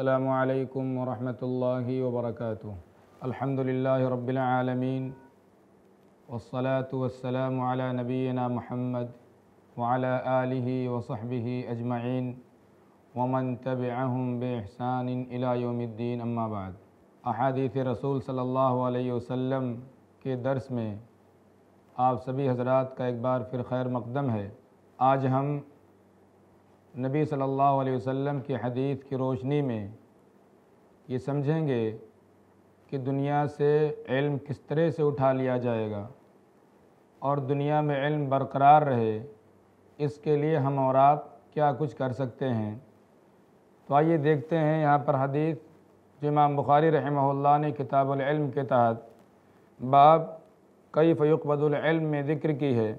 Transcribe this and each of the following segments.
السلام علیکم ورحمۃ اللہ وبرکاتہ الحمد للہ رب العالمین والصلاة والسلام على نبینا محمد وعلى آلہ وصحبہ اجمعین ومن بإحسان الى یوم الدین اما بعد احادیث رسول صلی اللہ علیہ وسلم کے درس میں آپ سبھی حضرات کا ایک بار پھر خیر مقدم ہے آج ہم نبی صلی اللہ علیہ وسلم کی حدیث کی روشنی میں یہ سمجھیں گے کہ دنیا سے علم کس طرح سے اٹھا لیا جائے گا اور دنیا میں علم برقرار رہے اس کے لیے ہم اور آپ کیا کچھ کر سکتے ہیں تو آئیے دیکھتے ہیں یہاں پر حدیث جو امام بخاری رحمہ اللہ نے کتاب العلم کے تحت باب کئی فیقبد العلم میں ذکر کی ہے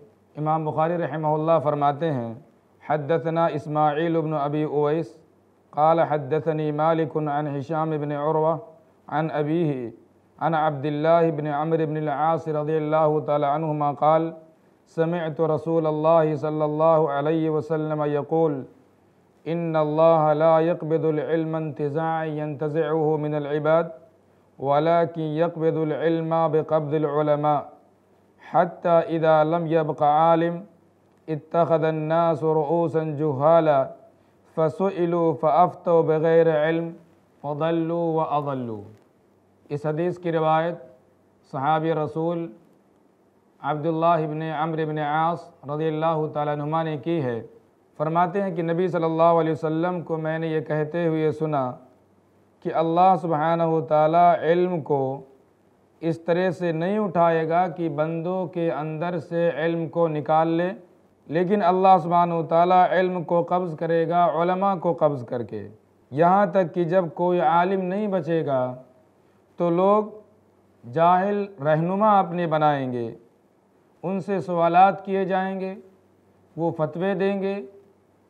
امام بخاری رحمہ اللہ فرماتے ہیں حدثنا إسماعيل بن أبي أويس قال حدثني مالك عن هشام بن عروة عن أبيه عن عبد الله بن عمرو بن العاص رضي الله تعالى عنهما قال سمعت رسول الله صلى الله عليه وسلم يقول إن الله لا يقبض العلم انتزاعا ينتزعه من العباد ولكن يقبض العلم بقبض العلماء حتى إذا لم يبق عالم اتخذ الناس رؤوسا جهالا فسئلوا فافتوا بغیر علم فضلوا واضلوا اس حدیث کی روایت صحابی رسول عبداللہ ابن بن عاص رضی اللہ تعالیٰ نما نے کی ہے فرماتے ہیں کہ نبی صلی اللہ علیہ وسلم کو میں نے یہ کہتے ہوئے سنا کہ اللہ سبحانہ تعالیٰ علم کو اس طرح سے نہیں اٹھائے گا کہ بندوں کے اندر سے علم کو نکال لے لیکن اللہ سبحانہ و تعالیٰ علم کو قبض کرے گا علماء کو قبض کر کے یہاں تک کہ جب کوئی عالم نہیں بچے گا تو لوگ جاہل رہنما اپنے بنائیں گے ان سے سوالات کیے جائیں گے وہ فتوے دیں گے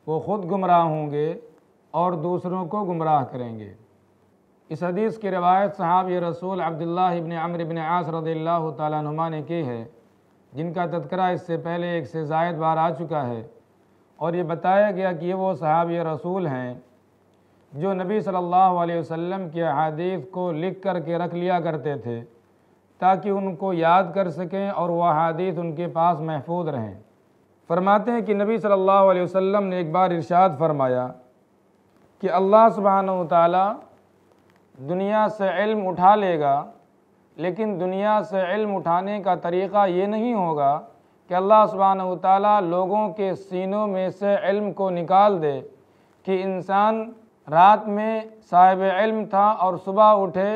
وہ خود گمراہ ہوں گے اور دوسروں کو گمراہ کریں گے اس حدیث کی روایت صحابی رسول عبداللہ ابن عمر ابن عاص رضی اللہ تعالیٰ نما نے کی ہے جن کا تذکرہ اس سے پہلے ایک سے زائد بار آ چکا ہے اور یہ بتایا گیا کہ یہ وہ صحابی رسول ہیں جو نبی صلی اللہ علیہ وسلم کی کے کو لکھ کر کے رکھ لیا کرتے تھے تاکہ ان کو یاد کر سکیں اور وہ حدیث ان کے پاس محفوظ رہیں فرماتے ہیں کہ نبی صلی اللہ علیہ وسلم نے ایک بار ارشاد فرمایا کہ اللہ و تعالی دنیا سے علم اٹھا لے گا لیکن دنیا سے علم اٹھانے کا طریقہ یہ نہیں ہوگا کہ اللہ سبحانہ وتعالی لوگوں کے سینوں میں سے علم کو نکال دے کہ انسان رات میں صاحب علم تھا اور صبح اٹھے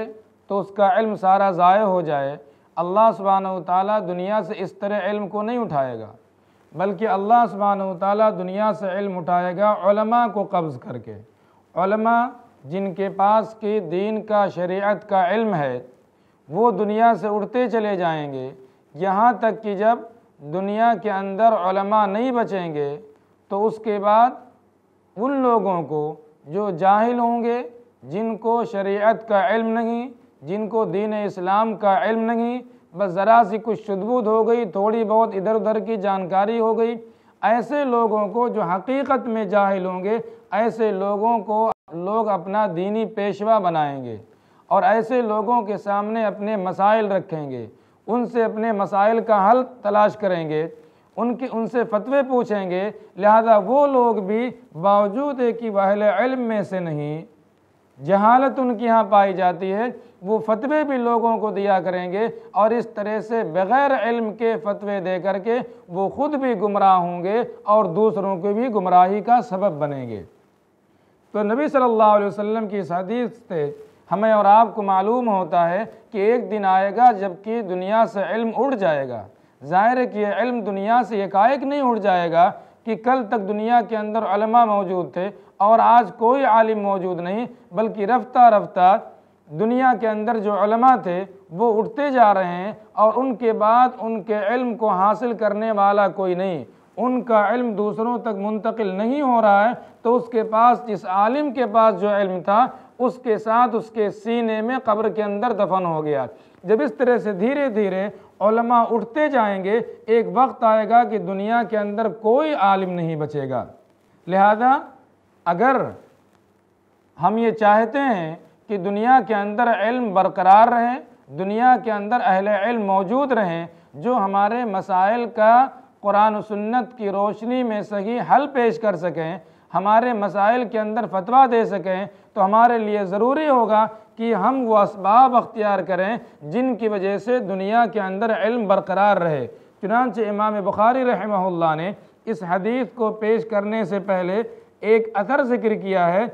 تو اس کا علم سارا ضائع ہو جائے اللہ سبحانہ وتعالی دنیا سے اس طرح علم کو نہیں اٹھائے گا بلکہ اللہ سبحانہ وتعالی دنیا سے علم اٹھائے گا علماء کو قبض کر کے علماء جن کے پاس کی دین کا شریعت کا علم ہے وہ دنیا سے اڑتے چلے جائیں گے یہاں تک کہ جب دنیا کے اندر علماء نہیں بچیں گے تو اس کے بعد ان لوگوں کو جو جاہل ہوں گے جن کو شریعت کا علم نہیں جن کو دین اسلام کا علم نہیں بس ذرا سی کچھ شدبود ہو گئی تھوڑی بہت ادھر ادھر کی جانکاری ہو گئی ایسے لوگوں کو جو حقیقت میں جاہل ہوں گے ایسے لوگوں کو لوگ اپنا دینی پیشوا بنائیں گے اور ایسے لوگوں کے سامنے اپنے مسائل رکھیں گے ان سے اپنے مسائل کا حل تلاش کریں گے ان کی ان سے فتوے پوچھیں گے لہذا وہ لوگ بھی باوجود ہے کہ اہل علم میں سے نہیں جہالت ان کی ہاں پائی جاتی ہے وہ فتوے بھی لوگوں کو دیا کریں گے اور اس طرح سے بغیر علم کے فتوے دے کر کے وہ خود بھی گمراہ ہوں گے اور دوسروں کے بھی گمراہی کا سبب بنیں گے تو نبی صلی اللہ علیہ وسلم کی اس حدیث سے ہمیں اور آپ کو معلوم ہوتا ہے کہ ایک دن آئے گا جب کہ دنیا سے علم اڑ جائے گا ظاہر ہے کہ علم دنیا سے ایک نہیں اڑ جائے گا کہ کل تک دنیا کے اندر علماء موجود تھے اور آج کوئی عالم موجود نہیں بلکہ رفتہ رفتہ دنیا کے اندر جو علماء تھے وہ اٹھتے جا رہے ہیں اور ان کے بعد ان کے علم کو حاصل کرنے والا کوئی نہیں ان کا علم دوسروں تک منتقل نہیں ہو رہا ہے تو اس کے پاس جس عالم کے پاس جو علم تھا اس کے ساتھ اس کے سینے میں قبر کے اندر دفن ہو گیا جب اس طرح سے دھیرے دھیرے علماء اٹھتے جائیں گے ایک وقت آئے گا کہ دنیا کے اندر کوئی عالم نہیں بچے گا لہذا اگر ہم یہ چاہتے ہیں کہ دنیا کے اندر علم برقرار رہے دنیا کے اندر اہل علم موجود رہیں جو ہمارے مسائل کا قرآن و سنت کی روشنی میں صحیح حل پیش کر سکیں ہمارے مسائل کے اندر فتویٰ دے سکیں تو ہمارے لیے ضروری ہوگا کہ ہم وہ اسباب اختیار کریں جن کی وجہ سے دنیا کے اندر علم برقرار رہے چنانچہ امام بخاری رحمہ اللہ نے اس حدیث کو پیش کرنے سے پہلے ایک اثر ذکر کیا ہے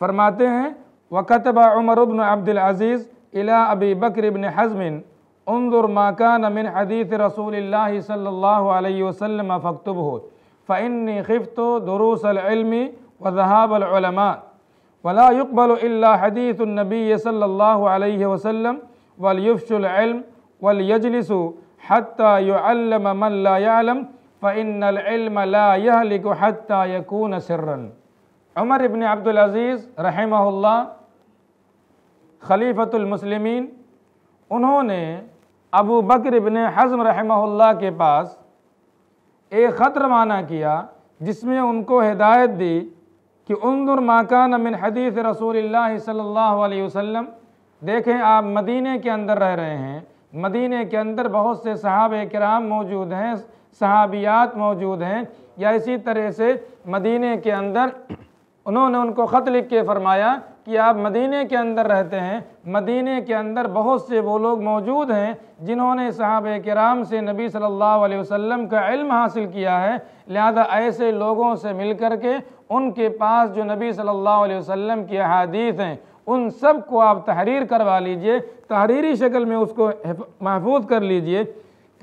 فرماتے ہیں عَبْدِ الْعَزِيزِ إِلَىٰ عبدالعزیز بَكْرِ بْنِ حَزْمٍ انظر ما کان من حدیث رسول اللہ صلی اللہ علیہ وسلم فاكتبه فإني خفت دروس العلم وذهاب العلماء ولا يقبل إلا حديث النبي صلى الله عليه وسلم وليفش العلم وليجلس حتى يعلم من لا يعلم فإن العلم لا يهلك حتى يكون سرا عمر بن عبد العزیز رحمہ اللہ خلیفۃ المسلمین انہوں نے ابو بکر ابن حضم رحمہ اللہ کے پاس ایک خط روانہ کیا جس میں ان کو ہدایت دی کہ انظر ما کان من حدیث رسول اللہ صلی اللہ علیہ وسلم دیکھیں آپ مدینہ کے اندر رہ رہے ہیں مدینہ کے اندر بہت سے صحابہ کرام موجود ہیں صحابیات موجود ہیں یا اسی طرح سے مدینہ کے اندر انہوں نے ان کو خط لکھ کے فرمایا کہ آپ مدینہ کے اندر رہتے ہیں مدینہ کے اندر بہت سے وہ لوگ موجود ہیں جنہوں نے صحابہ کرام سے نبی صلی اللہ علیہ وسلم کا علم حاصل کیا ہے لہذا ایسے لوگوں سے مل کر کے ان کے پاس جو نبی صلی اللہ علیہ وسلم کی احادیث ہیں ان سب کو آپ تحریر کروا لیجئے تحریری شکل میں اس کو محفوظ کر لیجئے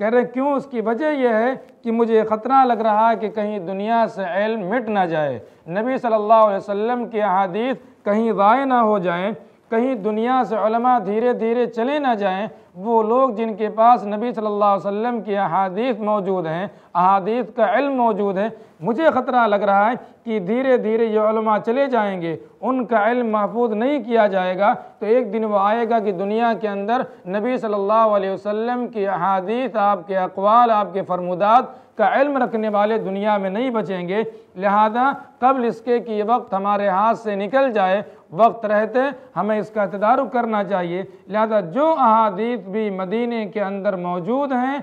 رہے ہیں کیوں اس کی وجہ یہ ہے کہ مجھے خطرہ لگ رہا ہے کہ کہیں دنیا سے علم مٹ نہ جائے نبی صلی اللہ علیہ وسلم کی احادیث کہیں ضائع نہ ہو جائیں کہیں دنیا سے علماء دھیرے دھیرے چلے نہ جائیں وہ لوگ جن کے پاس نبی صلی اللہ علیہ وسلم کی احادیث موجود ہیں احادیث کا علم موجود ہے مجھے خطرہ لگ رہا ہے کہ دھیرے دھیرے یہ علماء چلے جائیں گے ان کا علم محفوظ نہیں کیا جائے گا تو ایک دن وہ آئے گا کہ دنیا کے اندر نبی صلی اللہ علیہ وسلم کی احادیث آپ کے اقوال آپ کے فرمودات کا علم رکھنے والے دنیا میں نہیں بچیں گے لہذا قبل اس کے کہ یہ وقت ہمارے ہاتھ سے نکل جائے وقت رہتے ہمیں اس کا تدارو کرنا چاہیے لہذا جو احادیث بھی مدینہ کے اندر موجود ہیں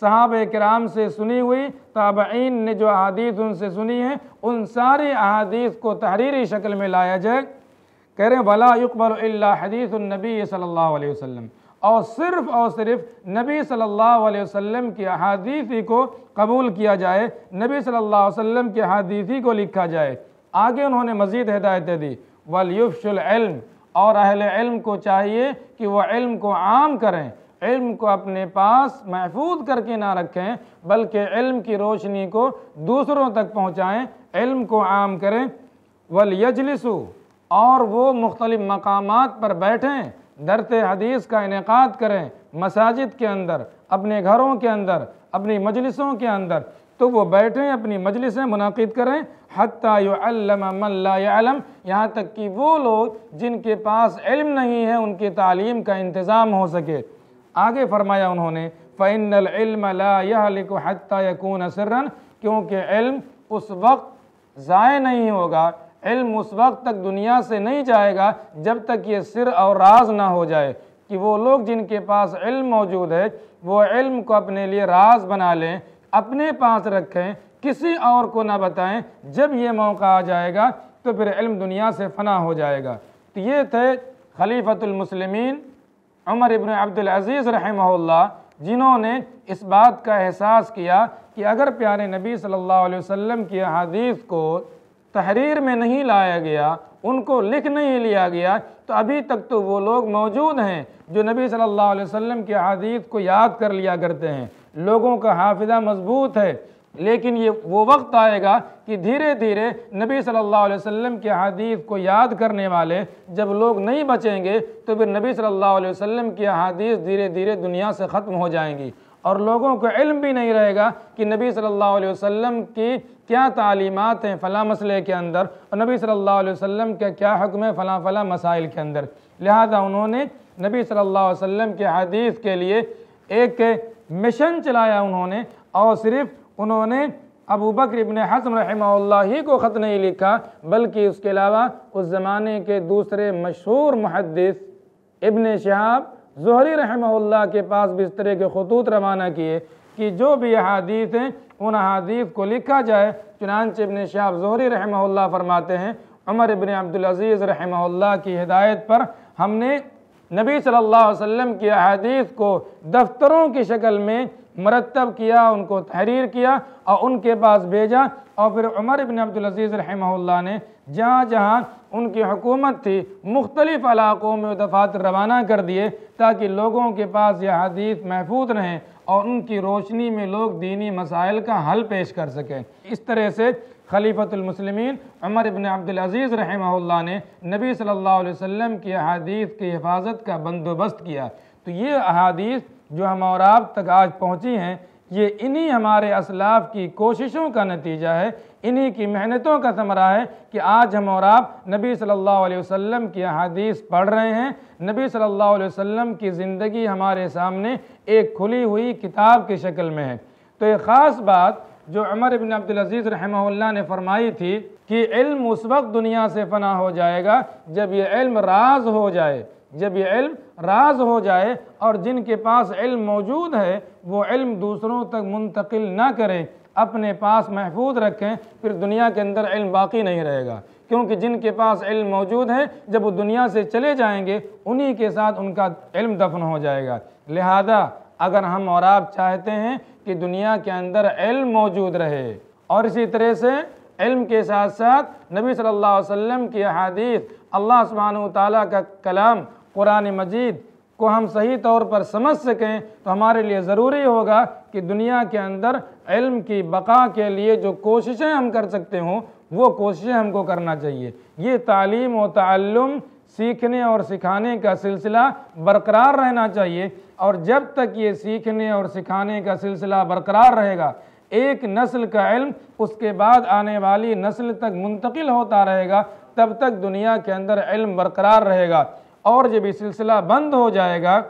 صحابہ کرام سے سنی ہوئی تابعین نے جو احادیث ان سے سنی ہیں ان ساری احادیث کو تحریری شکل میں لایا جائے کہہ رہے ہیں وَلَا يُقْبَلُ إِلَّا حدیث النبی صلی اللہ علیہ وسلم اور صرف اور صرف نبی صلی اللہ علیہ وسلم کی احادیثی کو قبول کیا جائے نبی صلی اللہ علیہ وسلم کی حدیثی کو لکھا جائے آگے انہوں نے مزید ہدایتیں دی ولیفش العلم اور اہل علم کو چاہیے کہ وہ علم کو عام کریں علم کو اپنے پاس محفوظ کر کے نہ رکھیں بلکہ علم کی روشنی کو دوسروں تک پہنچائیں علم کو عام کریں ولیجلسو اور وہ مختلف مقامات پر بیٹھیں درت حدیث کا انعقاد کریں مساجد کے اندر اپنے گھروں کے اندر اپنی مجلسوں کے اندر تو وہ بیٹھیں اپنی مجلسیں منعقد کریں حتیٰ یعلم یہاں تک کہ وہ لوگ جن کے پاس علم نہیں ہے ان کی تعلیم کا انتظام ہو سکے آگے فرمایا انہوں نے فَإِنَّ الْعِلْمَ لَا يَحْلِكُ حَتَّى يَكُونَ سِرًّا کیونکہ علم اس وقت ضائع نہیں ہوگا علم اس وقت تک دنیا سے نہیں جائے گا جب تک یہ سر اور راز نہ ہو جائے کہ وہ لوگ جن کے پاس علم موجود ہے وہ علم کو اپنے لیے راز بنا لیں اپنے پاس رکھیں کسی اور کو نہ بتائیں جب یہ موقع آ جائے گا تو پھر علم دنیا سے فنا ہو جائے گا تو یہ تھے خلیفۃ المسلمین عمر ابن عبدالعزیز رحمہ اللہ جنہوں نے اس بات کا احساس کیا کہ اگر پیارے نبی صلی اللہ علیہ وسلم کی احادیث کو تحریر میں نہیں لایا گیا ان کو لکھ نہیں لیا گیا تو ابھی تک تو وہ لوگ موجود ہیں جو نبی صلی اللہ علیہ وسلم کے حدیث کو یاد کر لیا کرتے ہیں لوگوں کا حافظہ مضبوط ہے لیکن یہ وہ وقت آئے گا کہ دھیرے دھیرے نبی صلی اللہ علیہ وسلم کے حدیث کو یاد کرنے والے جب لوگ نہیں بچیں گے تو پھر نبی صلی اللہ علیہ وسلم کی حدیث دھیرے دھیرے دنیا سے ختم ہو جائیں گی اور لوگوں کو علم بھی نہیں رہے گا کہ نبی صلی اللہ علیہ وسلم کی کیا تعلیمات ہیں فلاں مسئلے کے اندر اور نبی صلی اللہ علیہ وسلم کا کیا حکم ہے فلاں فلاں مسائل کے اندر لہذا انہوں نے نبی صلی اللہ علیہ وسلم کے حدیث کے لیے ایک مشن چلایا انہوں نے اور صرف انہوں نے ابو بکر ابن حسم رحمہ اللہ ہی کو خط نہیں لکھا بلکہ اس کے علاوہ اس زمانے کے دوسرے مشہور محدث ابن شہاب زہری رحمہ اللہ کے پاس بھی اس طرح کے خطوط روانہ کیے کہ جو بھی احادیث ہیں ان احادیث کو لکھا جائے چنانچہ ابن شاہ زہری رحمہ اللہ فرماتے ہیں عمر ابن عبدالعزیز رحمہ اللہ کی ہدایت پر ہم نے نبی صلی اللہ علیہ وسلم کی احادیث کو دفتروں کی شکل میں مرتب کیا ان کو تحریر کیا اور ان کے پاس بھیجا اور پھر عمر ابن عبدالعزیز رحمہ اللہ نے جہاں جہاں ان کی حکومت تھی مختلف علاقوں میں دفعات روانہ کر دیے تاکہ لوگوں کے پاس یہ حدیث محفوظ رہیں اور ان کی روشنی میں لوگ دینی مسائل کا حل پیش کر سکیں اس طرح سے خلیفت المسلمین عمر ابن عبدالعزیز رحمہ اللہ نے نبی صلی اللہ علیہ وسلم کی احادیث کی حفاظت کا بندوبست کیا تو یہ احادیث جو ہم اور آپ تک آج پہنچی ہیں یہ انہی ہمارے اسلاف کی کوششوں کا نتیجہ ہے انہی کی محنتوں کا ثمرہ ہے کہ آج ہم اور آپ نبی صلی اللہ علیہ وسلم کی احادیث پڑھ رہے ہیں نبی صلی اللہ علیہ وسلم کی زندگی ہمارے سامنے ایک کھلی ہوئی کتاب کی شکل میں ہے تو یہ خاص بات جو عمر بن عبدالعزیز رحمہ اللہ نے فرمائی تھی کہ علم اس وقت دنیا سے فنا ہو جائے گا جب یہ علم راز ہو جائے جب یہ علم راز ہو جائے اور جن کے پاس علم موجود ہے وہ علم دوسروں تک منتقل نہ کریں اپنے پاس محفوظ رکھیں پھر دنیا کے اندر علم باقی نہیں رہے گا کیونکہ جن کے پاس علم موجود ہے جب وہ دنیا سے چلے جائیں گے انہی کے ساتھ ان کا علم دفن ہو جائے گا لہذا اگر ہم اور آپ چاہتے ہیں کہ دنیا کے اندر علم موجود رہے اور اسی طرح سے علم کے ساتھ ساتھ نبی صلی اللہ علیہ وسلم کی احادیث اللہ سبحانہ و تعالیٰ کا کلام قرآن مجید کو ہم صحیح طور پر سمجھ سکیں تو ہمارے لیے ضروری ہوگا کہ دنیا کے اندر علم کی بقا کے لیے جو کوششیں ہم کر سکتے ہوں وہ کوششیں ہم کو کرنا چاہیے یہ تعلیم و تعلم سیکھنے اور سکھانے کا سلسلہ برقرار رہنا چاہیے اور جب تک یہ سیکھنے اور سکھانے کا سلسلہ برقرار رہے گا ایک نسل کا علم اس کے بعد آنے والی نسل تک منتقل ہوتا رہے گا تب تک دنیا کے اندر علم برقرار رہے گا اور جب یہ سلسلہ بند ہو جائے گا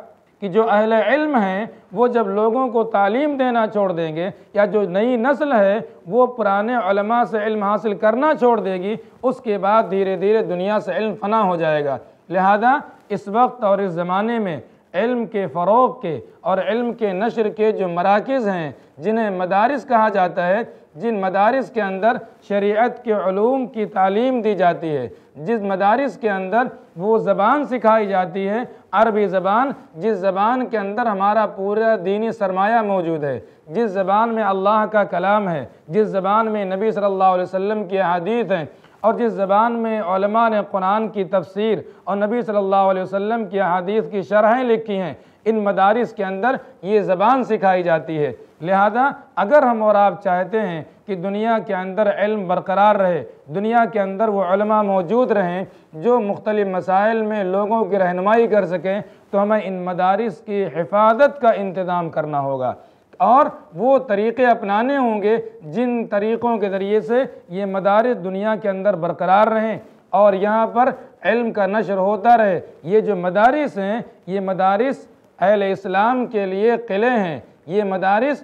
کہ جو اہل علم ہیں وہ جب لوگوں کو تعلیم دینا چھوڑ دیں گے یا جو نئی نسل ہے وہ پرانے علماء سے علم حاصل کرنا چھوڑ دے گی اس کے بعد دھیرے دھیرے دنیا سے علم فنا ہو جائے گا لہذا اس وقت اور اس زمانے میں علم کے فروغ کے اور علم کے نشر کے جو مراکز ہیں جنہیں مدارس کہا جاتا ہے جن مدارس کے اندر شریعت کے علوم کی تعلیم دی جاتی ہے جس مدارس کے اندر وہ زبان سکھائی جاتی ہے عربی زبان جس زبان کے اندر ہمارا پورا دینی سرمایہ موجود ہے جس زبان میں اللہ کا کلام ہے جس زبان میں نبی صلی اللہ علیہ وسلم کی احادیث ہیں اور جس زبان میں علماء نے قرآن کی تفسیر اور نبی صلی اللہ علیہ وسلم کی احادیث کی شرحیں لکھی ہیں ان مدارس کے اندر یہ زبان سکھائی جاتی ہے لہذا اگر ہم اور آپ چاہتے ہیں کہ دنیا کے اندر علم برقرار رہے دنیا کے اندر وہ علماء موجود رہیں جو مختلف مسائل میں لوگوں کی رہنمائی کر سکیں تو ہمیں ان مدارس کی حفاظت کا انتظام کرنا ہوگا اور وہ طریقے اپنانے ہوں گے جن طریقوں کے ذریعے سے یہ مدارس دنیا کے اندر برقرار رہیں اور یہاں پر علم کا نشر ہوتا رہے یہ جو مدارس ہیں یہ مدارس اہل اسلام کے لیے قلعے ہیں یہ مدارس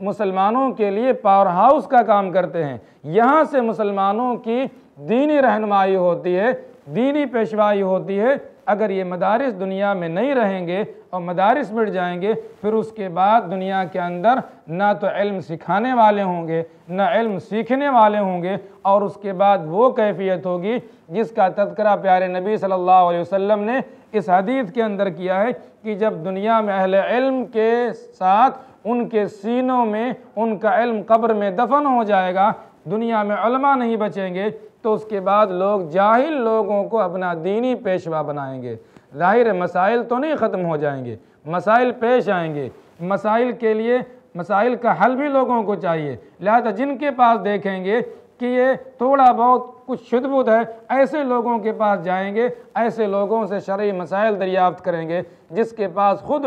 مسلمانوں کے لیے پاور ہاؤس کا کام کرتے ہیں یہاں سے مسلمانوں کی دینی رہنمائی ہوتی ہے دینی پیشوائی ہوتی ہے اگر یہ مدارس دنیا میں نہیں رہیں گے اور مدارس مٹ جائیں گے پھر اس کے بعد دنیا کے اندر نہ تو علم سکھانے والے ہوں گے نہ علم سیکھنے والے ہوں گے اور اس کے بعد وہ کیفیت ہوگی جس کا تذکرہ پیارے نبی صلی اللہ علیہ وسلم نے اس حدیث کے اندر کیا ہے کہ جب دنیا میں اہل علم کے ساتھ ان کے سینوں میں ان کا علم قبر میں دفن ہو جائے گا دنیا میں علماء نہیں بچیں گے تو اس کے بعد لوگ جاہل لوگوں کو اپنا دینی پیشوا بنائیں گے ظاہر مسائل تو نہیں ختم ہو جائیں گے مسائل پیش آئیں گے مسائل کے لیے مسائل کا حل بھی لوگوں کو چاہیے لہذا جن کے پاس دیکھیں گے کہ یہ تھوڑا بہت کچھ شد بدھ ہے ایسے لوگوں کے پاس جائیں گے ایسے لوگوں سے شرعی مسائل دریافت کریں گے جس کے پاس خود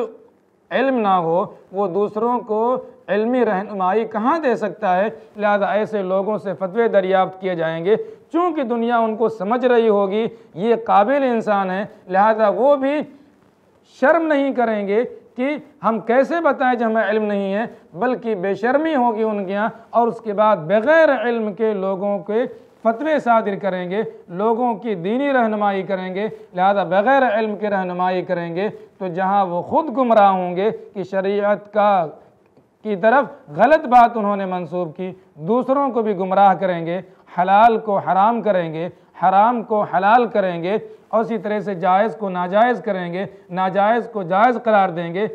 علم نہ ہو وہ دوسروں کو علمی رہنمائی کہاں دے سکتا ہے لہذا ایسے لوگوں سے فتوے دریافت کیے جائیں گے چونکہ دنیا ان کو سمجھ رہی ہوگی یہ قابل انسان ہے لہذا وہ بھی شرم نہیں کریں گے کہ ہم کیسے بتائیں جو ہمیں علم نہیں ہے بلکہ بے شرمی ہوگی ان کے یہاں اور اس کے بعد بغیر علم کے لوگوں کے فتوے صادر کریں گے لوگوں کی دینی رہنمائی کریں گے لہذا بغیر علم کے رہنمائی کریں گے تو جہاں وہ خود گمراہ ہوں گے کہ شریعت کا کی طرف غلط بات انہوں نے منصوب کی دوسروں کو بھی گمراہ کریں گے حلال کو حرام کریں گے حرام کو حلال کریں گے اسی طرح سے جائز کو ناجائز کریں گے ناجائز کو جائز قرار دیں گے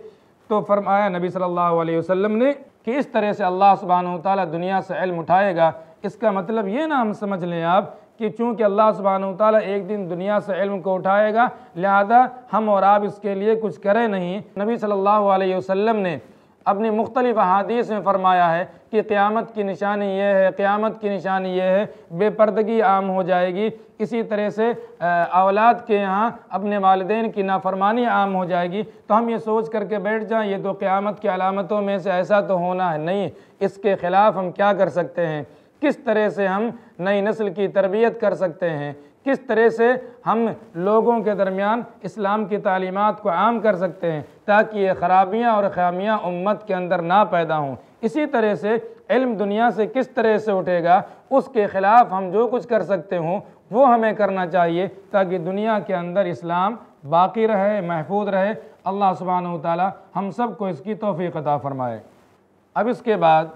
تو فرمایا نبی صلی اللہ علیہ وسلم نے کہ اس طرح سے اللہ سبحانہ وتعالی دنیا سے علم اٹھائے گا اس کا مطلب یہ نہ ہم سمجھ لیں آپ کہ چونکہ اللہ سبحانہ وتعالی ایک دن دنیا سے علم کو اٹھائے گا لہذا ہم اور آپ اس کے لیے کچھ کریں نہیں نبی صلی اللہ علیہ وسلم نے اپنی مختلف احادیث میں فرمایا ہے کہ قیامت کی نشانی یہ ہے قیامت کی نشانی یہ ہے بے پردگی عام ہو جائے گی اسی طرح سے اولاد کے یہاں اپنے والدین کی نافرمانی عام ہو جائے گی تو ہم یہ سوچ کر کے بیٹھ جائیں یہ تو قیامت کی علامتوں میں سے ایسا تو ہونا ہے نہیں اس کے خلاف ہم کیا کر سکتے ہیں کس طرح سے ہم نئی نسل کی تربیت کر سکتے ہیں کس طرح سے ہم لوگوں کے درمیان اسلام کی تعلیمات کو عام کر سکتے ہیں تاکہ یہ خرابیاں اور خیامیاں امت کے اندر نہ پیدا ہوں اسی طرح سے علم دنیا سے کس طرح سے اٹھے گا اس کے خلاف ہم جو کچھ کر سکتے ہوں وہ ہمیں کرنا چاہیے تاکہ دنیا کے اندر اسلام باقی رہے محفوظ رہے اللہ سبحانہ وتعالی ہم سب کو اس کی توفیق عطا فرمائے اب اس کے بعد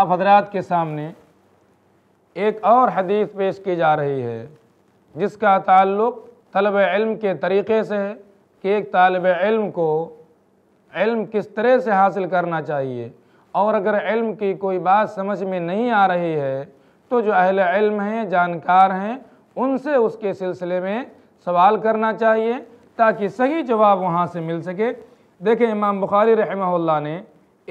آپ حضرات کے سامنے ایک اور حدیث پیش کی جا رہی ہے جس کا تعلق طلب علم کے طریقے سے ہے کہ ایک طالب علم کو علم کس طرح سے حاصل کرنا چاہیے اور اگر علم کی کوئی بات سمجھ میں نہیں آ رہی ہے تو جو اہل علم ہیں جانکار ہیں ان سے اس کے سلسلے میں سوال کرنا چاہیے تاکہ صحیح جواب وہاں سے مل سکے دیکھیں امام بخاری رحمہ اللہ نے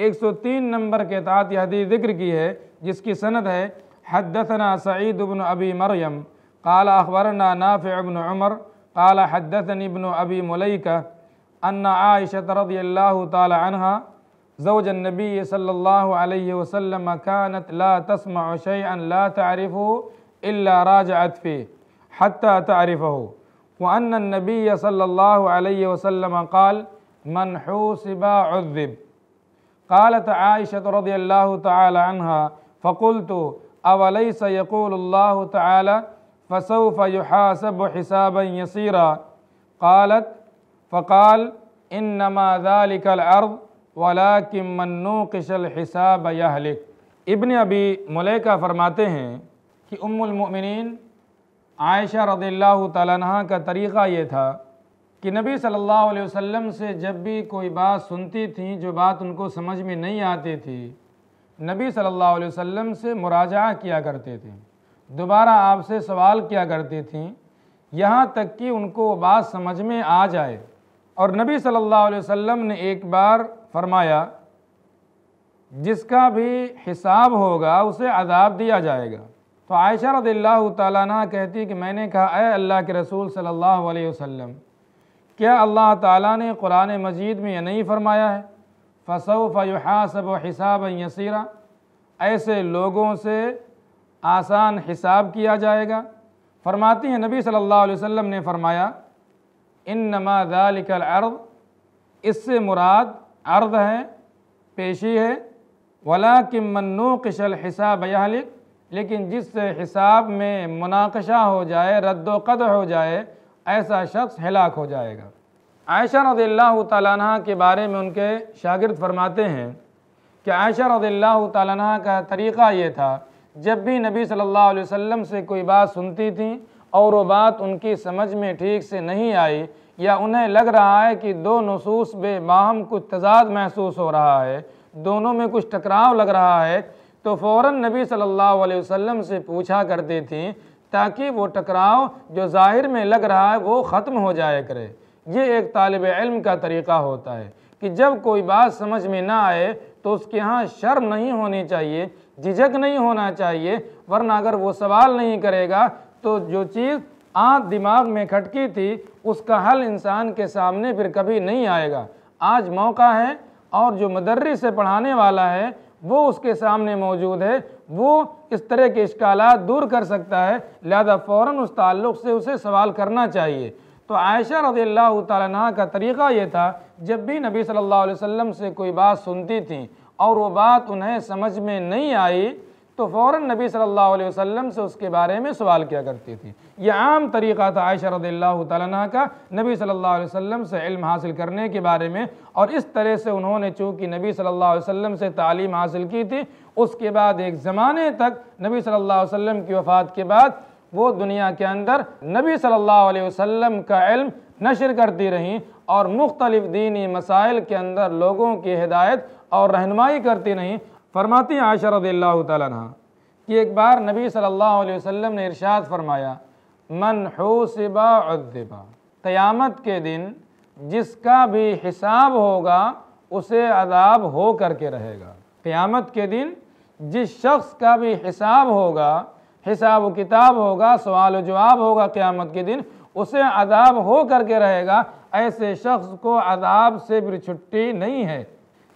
ایک سو تین نمبر کے تعت حدیث ذکر کی ہے جس کی سند ہے حدثنا سعید بن ابی مریم قال اخبرنا نافع بن عمر قال حدثني ابن أبي مليكة أن عائشة رضي الله تعالى عنها زوج النبي صلى الله عليه وسلم كانت لا تسمع شيئا لا تعرفه إلا راجعت فيه حتى تعرفه وأن النبي صلى الله عليه وسلم قال من حوسب عذب قالت عائشة رضي الله تعالى عنها فقلت أوليس يقول الله تعالى فصوف فاسب حسابا یسیرا قالت فقال انما نماز العرض عرب من نوقش الحساب حساب ابن ابی ملیکہ فرماتے ہیں کہ ام المؤمنین عائشہ رضی اللہ تعالیٰ عنہ کا طریقہ یہ تھا کہ نبی صلی اللہ علیہ وسلم سے جب بھی کوئی بات سنتی تھیں جو بات ان کو سمجھ میں نہیں آتی تھی نبی صلی اللہ علیہ وسلم سے مراجعہ کیا کرتے تھے دوبارہ آپ سے سوال کیا کرتی تھیں یہاں تک کہ ان کو بات سمجھ میں آ جائے اور نبی صلی اللہ علیہ وسلم نے ایک بار فرمایا جس کا بھی حساب ہوگا اسے عذاب دیا جائے گا تو عائشہ رضی اللہ تعالیٰ کہتی کہ میں نے کہا اے اللہ کے رسول صلی اللہ علیہ وسلم کیا اللہ تعالیٰ نے قرآن مجید میں یہ نہیں فرمایا ہے فصو يُحَاسَبُ حِسَابًا یسیرا ایسے لوگوں سے آسان حساب کیا جائے گا فرماتی ہے نبی صلی اللہ علیہ وسلم نے فرمایا انما ذالک العرض اس سے مراد عرض ہے پیشی ہے ولیکن من نوقش الحساب حساب لیکن جس سے حساب میں مناقشہ ہو جائے رد و قد ہو جائے ایسا شخص ہلاک ہو جائے گا عائشہ رضی اللہ تعالیٰ عنہ کے بارے میں ان کے شاگرد فرماتے ہیں کہ عائشہ رضی اللہ تعالیٰ عنہ کا طریقہ یہ تھا جب بھی نبی صلی اللہ علیہ وسلم سے کوئی بات سنتی تھیں اور وہ بات ان کی سمجھ میں ٹھیک سے نہیں آئی یا انہیں لگ رہا ہے کہ دو نصوص بے باہم کچھ تضاد محسوس ہو رہا ہے دونوں میں کچھ ٹکراؤ لگ رہا ہے تو فوراً نبی صلی اللہ علیہ وسلم سے پوچھا کرتی تھیں تاکہ وہ ٹکراؤ جو ظاہر میں لگ رہا ہے وہ ختم ہو جایا کرے یہ ایک طالب علم کا طریقہ ہوتا ہے کہ جب کوئی بات سمجھ میں نہ آئے تو اس کے ہاں شرم نہیں ہونی چاہیے ججک نہیں ہونا چاہیے ورنہ اگر وہ سوال نہیں کرے گا تو جو چیز آنکھ دماغ میں کھٹکی تھی اس کا حل انسان کے سامنے پھر کبھی نہیں آئے گا آج موقع ہے اور جو مدرسے سے پڑھانے والا ہے وہ اس کے سامنے موجود ہے وہ اس طرح کے اشکالات دور کر سکتا ہے لہذا فوراً اس تعلق سے اسے سوال کرنا چاہیے تو عائشہ رضی اللہ تعالیٰ عنہ کا طریقہ یہ تھا جب بھی نبی صلی اللہ علیہ وسلم سے کوئی بات سنتی تھیں اور وہ بات انہیں سمجھ میں نہیں آئی تو فوراً نبی صلی اللہ علیہ وسلم سے اس کے بارے میں سوال کیا کرتی تھی یہ عام طریقہ تھا عائشہ رضی اللہ تعالیٰ عنہ کا نبی صلی اللہ علیہ وسلم سے علم حاصل کرنے کے بارے میں اور اس طرح سے انہوں نے چونکہ نبی صلی اللہ علیہ وسلم سے تعلیم حاصل کی تھی اس کے بعد ایک زمانے تک نبی صلی اللہ علیہ وسلم کی وفات کے بعد وہ دنیا کے اندر نبی صلی اللہ علیہ وسلم کا علم نشر کرتی رہیں اور مختلف دینی مسائل کے اندر لوگوں کی ہدایت اور رہنمائی کرتی رہیں فرماتی ہیں عائشہ رضی اللہ تعالیٰ عنہ کہ ایک بار نبی صلی اللہ علیہ وسلم نے ارشاد فرمایا من حوسبا عذبا قیامت کے دن جس کا بھی حساب ہوگا اسے عذاب ہو کر کے رہے گا قیامت کے دن جس شخص کا بھی حساب ہوگا حساب و کتاب ہوگا سوال و جواب ہوگا قیامت کے دن اسے عذاب ہو کر کے رہے گا ایسے شخص کو عذاب سے بھی چھٹی نہیں ہے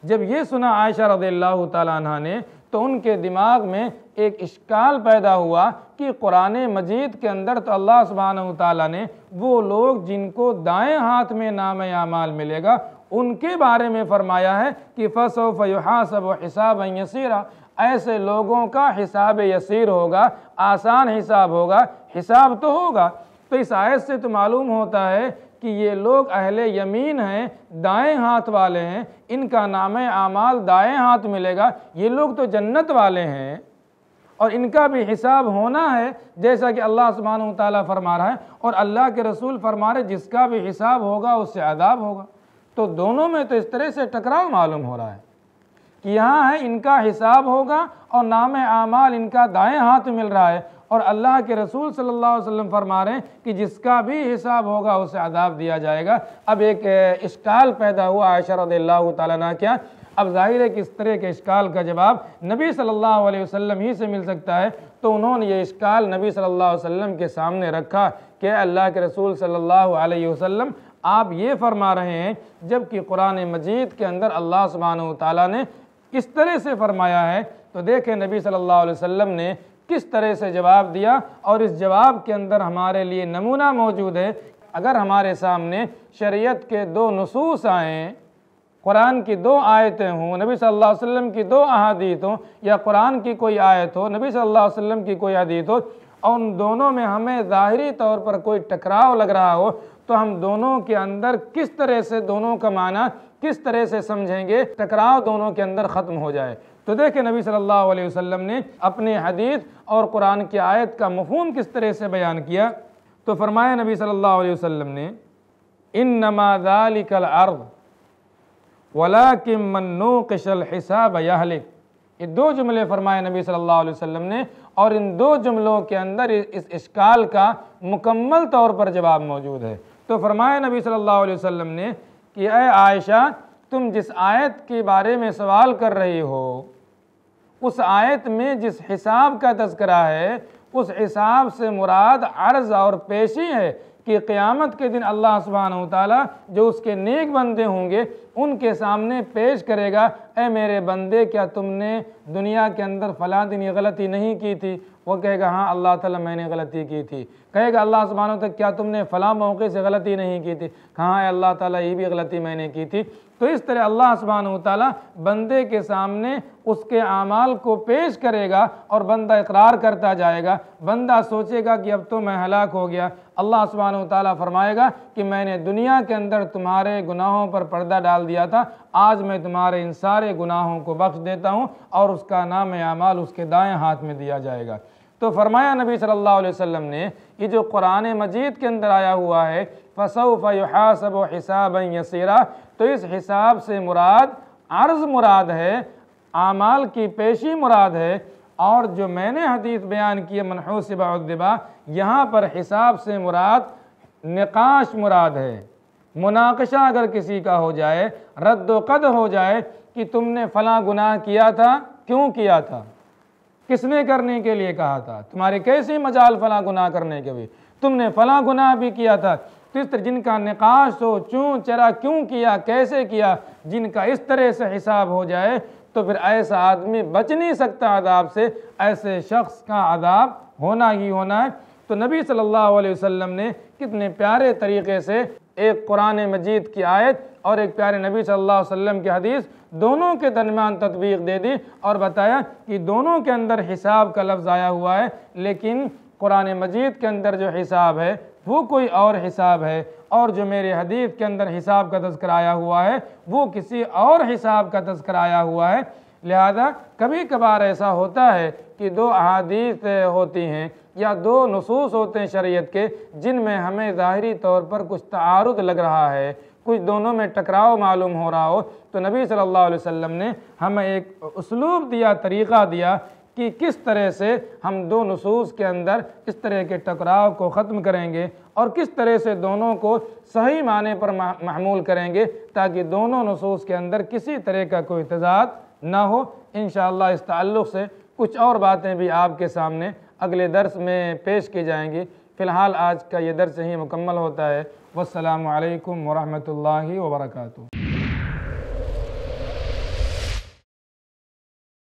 جب یہ سنا عائشہ رضی اللہ تعالیٰ عنہ نے تو ان کے دماغ میں ایک اشکال پیدا ہوا کہ قرآن مجید کے اندر تو اللہ سبحانہ وتعالی تعالیٰ نے وہ لوگ جن کو دائیں ہاتھ میں نام اعمال ملے گا ان کے بارے میں فرمایا ہے کہ فصو فیوح حِسَابًا و حساب ایسے لوگوں کا حساب یسیر ہوگا آسان حساب ہوگا حساب تو ہوگا تو اس آیت سے تو معلوم ہوتا ہے کہ یہ لوگ اہل یمین ہیں دائیں ہاتھ والے ہیں ان کا نام اعمال دائیں ہاتھ ملے گا یہ لوگ تو جنت والے ہیں اور ان کا بھی حساب ہونا ہے جیسا کہ اللہ سبحانہ و تعالیٰ فرما رہا ہے اور اللہ کے رسول فرما رہے جس کا بھی حساب ہوگا اس سے عذاب ہوگا تو دونوں میں تو اس طرح سے ٹکراؤ معلوم ہو رہا ہے یہاں ہے ان کا حساب ہوگا اور نام اعمال ان کا دائیں ہاتھ مل رہا ہے اور اللہ کے رسول صلی اللہ علیہ وسلم فرما رہے ہیں کہ جس کا بھی حساب ہوگا اسے عذاب دیا جائے گا اب ایک اشکال پیدا ہوا عائشہ رضی اللہ تعالیٰ نے کیا اب ظاہر ہے کہ اس طرح کے اشکال کا جواب نبی صلی اللہ علیہ وسلم ہی سے مل سکتا ہے تو انہوں نے یہ اشکال نبی صلی اللہ علیہ وسلم کے سامنے رکھا کہ اللہ کے رسول صلی اللہ علیہ وسلم آپ یہ فرما رہے ہیں جبکہ قرآن مجید کے اندر اللہ سبحانہ و تعالیٰ نے کس طرح سے فرمایا ہے تو دیکھیں نبی صلی اللہ علیہ وسلم نے کس طرح سے جواب دیا اور اس جواب کے اندر ہمارے لیے نمونہ موجود ہے اگر ہمارے سامنے شریعت کے دو نصوص آئیں قرآن کی دو آیتیں ہوں نبی صلی اللہ علیہ وسلم کی دو احادیت ہوں یا قرآن کی کوئی آیت ہو نبی صلی اللہ علیہ وسلم کی کوئی حدیت ہو اور ان دونوں میں ہمیں ظاہری طور پر کوئی ٹکراؤ لگ رہا ہو تو ہم دونوں کے اندر کس طرح سے دونوں کا معنی کس طرح سے سمجھیں گے ٹکراؤ دونوں کے اندر ختم ہو جائے تو دیکھیں نبی صلی اللہ علیہ وسلم نے اپنے حدیث اور قرآن کی آیت کا مفہوم کس طرح سے بیان کیا تو فرمایا نبی صلی اللہ علیہ وسلم نے انما ذالک الارض ولیکن من نوقش الحساب یہلک یہ دو جملے فرمائے نبی صلی اللہ علیہ وسلم نے اور ان دو جملوں کے اندر اس اشکال کا مکمل طور پر جواب موجود ہے تو فرمائے نبی صلی اللہ علیہ وسلم نے کہ اے عائشہ تم جس آیت کے بارے میں سوال کر رہی ہو اس آیت میں جس حساب کا تذکرہ ہے اس حساب سے مراد عرض اور پیشی ہے کہ قیامت کے دن اللہ سبحانہ وتعالی جو اس کے نیک بندے ہوں گے ان کے سامنے پیش کرے گا اے میرے بندے کیا تم نے دنیا کے اندر فلاں غلطی نہیں کی تھی وہ کہے گا ہاں اللہ تعالیٰ میں نے غلطی کی تھی کہے گا اللہ سبحانہ وتعالیٰ تک کیا تم نے فلاں موقع سے غلطی نہیں کی تھی ہاں اللہ تعالیٰ یہ بھی غلطی میں نے کی تھی تو اس طرح اللہ سبحانہ وتعالیٰ تعالیٰ بندے کے سامنے اس کے اعمال کو پیش کرے گا اور بندہ اقرار کرتا جائے گا بندہ سوچے گا کہ اب تو میں ہلاک ہو گیا اللہ سبحانہ تعالیٰ فرمائے گا کہ میں نے دنیا کے اندر تمہارے گناہوں پر پردہ ڈال دیا تھا آج میں تمہارے ان سارے گناہوں کو بخش دیتا ہوں اور اس کا نام اعمال اس کے دائیں ہاتھ میں دیا جائے گا تو فرمایا نبی صلی اللہ علیہ وسلم نے یہ جو قرآن مجید کے اندر آیا ہوا ہے فَسَوْفَ يُحَاسَبُ حِسَابًا يَسِيرًا تو اس حساب سے مراد عرض مراد ہے اعمال کی پیشی مراد ہے اور جو میں نے حدیث بیان کیے منحوس دبا یہاں پر حساب سے مراد نقاش مراد ہے مناقشہ اگر کسی کا ہو جائے رد و قد ہو جائے کہ تم نے فلاں گناہ کیا تھا کیوں کیا تھا کس نے کرنے کے لیے کہا تھا تمہارے کیسے مجال فلاں گناہ کرنے کے بھی تم نے فلاں گناہ بھی کیا تھا تو اس طرح جن کا نقاش ہو چوں چرا کیوں کیا کیسے کیا جن کا اس طرح سے حساب ہو جائے تو پھر ایسا آدمی بچ نہیں سکتا عذاب سے ایسے شخص کا عذاب ہونا ہی ہونا ہے تو نبی صلی اللہ علیہ وسلم نے کتنے پیارے طریقے سے ایک قرآن مجید کی آیت اور ایک پیارے نبی صلی اللہ علیہ وسلم کی حدیث دونوں کے درمیان تطبیق دے دی اور بتایا کہ دونوں کے اندر حساب کا لفظ آیا ہوا ہے لیکن قرآن مجید کے اندر جو حساب ہے وہ کوئی اور حساب ہے اور جو میرے حدیث کے اندر حساب کا تذکر آیا ہوا ہے وہ کسی اور حساب کا تذکر آیا ہوا ہے لہذا کبھی کبھار ایسا ہوتا ہے کہ دو احادیث ہوتی ہیں یا دو نصوص ہوتے ہیں شریعت کے جن میں ہمیں ظاہری طور پر کچھ تعارض لگ رہا ہے کچھ دونوں میں ٹکراؤ معلوم ہو رہا ہو تو نبی صلی اللہ علیہ وسلم نے ہمیں ایک اسلوب دیا طریقہ دیا کہ کس طرح سے ہم دو نصوص کے اندر اس طرح کے ٹکراؤ کو ختم کریں گے اور کس طرح سے دونوں کو صحیح معنی پر محمول کریں گے تاکہ دونوں نصوص کے اندر کسی طرح کا کوئی تضاد نہ ہو انشاءاللہ اس تعلق سے کچھ اور باتیں بھی آپ کے سامنے اگلے درس میں پیش کی جائیں گی فی الحال آج کا یہ درس ہی مکمل ہوتا ہے والسلام علیکم ورحمۃ اللہ وبرکاتہ